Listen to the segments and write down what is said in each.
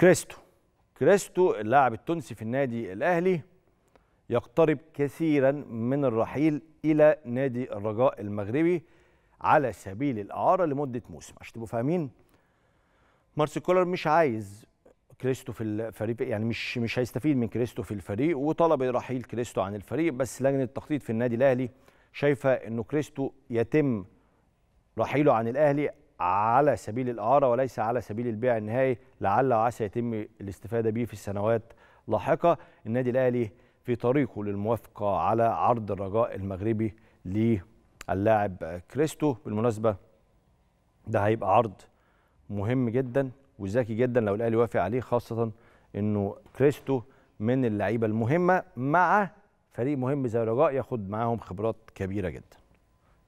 كريستو كريستو اللاعب التونسي في النادي الاهلي يقترب كثيرا من الرحيل الى نادي الرجاء المغربي على سبيل الاعاره لمده موسم عشان تبقوا فاهمين مارسيل كولر مش عايز كريستو في الفريق يعني مش مش هيستفيد من كريستو في الفريق وطلب رحيل كريستو عن الفريق بس لجنه التخطيط في النادي الاهلي شايفه انه كريستو يتم رحيله عن الاهلي على سبيل الإعارة وليس على سبيل البيع النهائي لعل وعسى يتم الاستفادة به في السنوات لاحقة النادي الأهلي في طريقه للموافقة على عرض الرجاء المغربي للاعب كريستو بالمناسبة ده هيبقى عرض مهم جدا وذكي جدا لو الأهلي وافق عليه خاصة أنه كريستو من اللعيبة المهمة مع فريق مهم زي الرجاء ياخد معاهم خبرات كبيرة جدا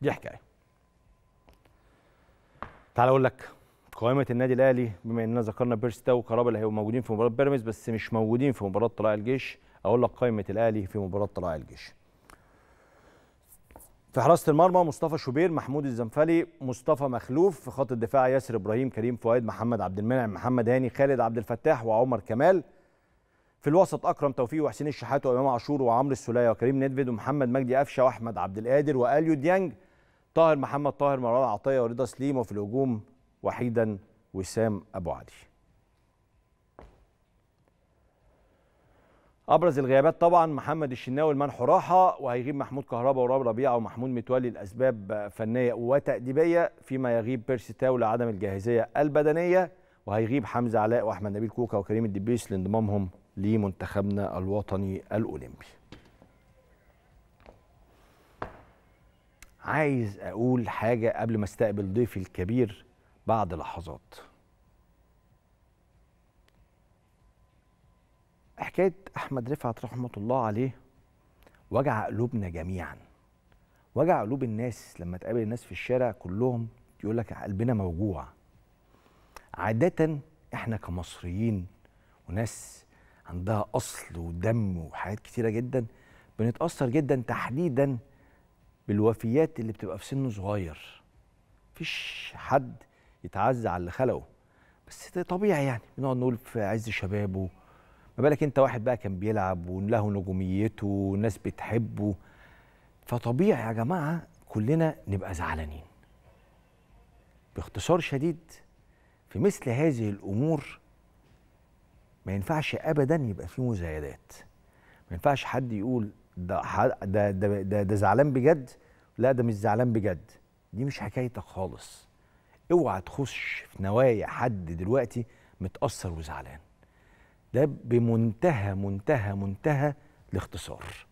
دي حكاية تعال اقول لك قائمه النادي الاهلي بما اننا ذكرنا بيرستا وكهربا اللي هيبقوا موجودين في مباراه بيراميدز بس مش موجودين في مباراه طلائع الجيش اقول لك قائمه الاهلي في مباراه طلائع الجيش في حراسه المرمى مصطفى شوبير محمود الزنفلي مصطفى مخلوف في خط الدفاع ياسر ابراهيم كريم فؤاد محمد عبد المنعم محمد هاني خالد عبد الفتاح وعمر كمال في الوسط اكرم توفيق وحسين الشحات وامام عاشور وعمرو السوليه وكريم ندفد ومحمد مجدي قفشه واحمد عبد القادر واليو ديانج طاهر محمد طاهر مروان عطيه ورضا سليم وفي الهجوم وحيدا وسام ابو علي ابرز الغيابات طبعا محمد الشناوي المنح راحه وهيغيب محمود كهربا وراب ربيعه ومحمود متولي لاسباب فنيه وتاديبيه فيما يغيب بيرسي تاو لعدم الجاهزيه البدنيه وهيغيب حمزه علاء واحمد نبيل كوكا وكريم الدبيس لانضمامهم لمنتخبنا الوطني الاولمبي عايز اقول حاجه قبل ما استقبل ضيفي الكبير بعد لحظات حكايه احمد رفعت رحمه الله عليه وجع قلوبنا جميعا وجع قلوب الناس لما تقابل الناس في الشارع كلهم يقول لك قلبنا موجوع عاده احنا كمصريين وناس عندها اصل ودم وحاجات كتيره جدا بنتاثر جدا تحديدا بالوفيات اللي بتبقى في سنه صغير مفيش حد يتعزى على اللي خلقه بس ده طبيعي يعني بنقعد نقول في عز شبابه ما بالك انت واحد بقى كان بيلعب وله نجوميته والناس بتحبه فطبيعي يا جماعه كلنا نبقى زعلانين باختصار شديد في مثل هذه الامور ما ينفعش ابدا يبقى في مزايدات ينفعش حد يقول ده ده ده, ده, ده زعلان بجد لا ده مش زعلان بجد دي مش حكايتك خالص اوعى تخش في نوايا حد دلوقتي متاثر وزعلان ده بمنتهى منتهى منتهى الاختصار